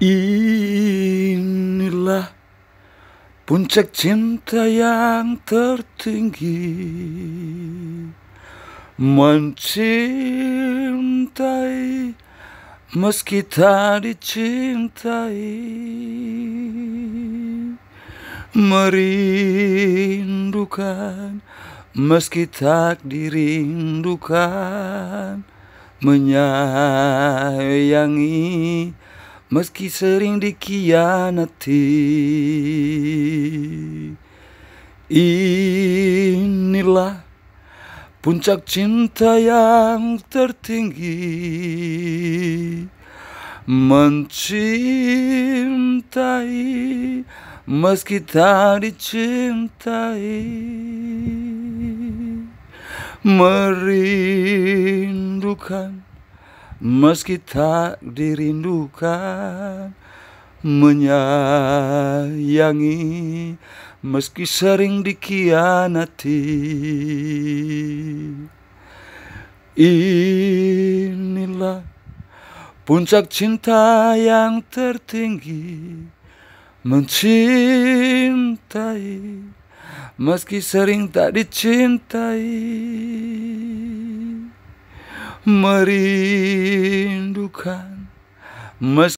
Inilah puncak cinta yang tertinggi Mencintai meski tak dicintai Merindukan meski tak dirindukan Menyayangi meski sering dikianati Inilah puncak cinta yang tertinggi Mencintai meski tak dicintai Merindukan meski tak dirindukan menyayangi meski sering dikhianati, inilah puncak cinta yang tertinggi mencintai meski sering tak dicintai merindukan meski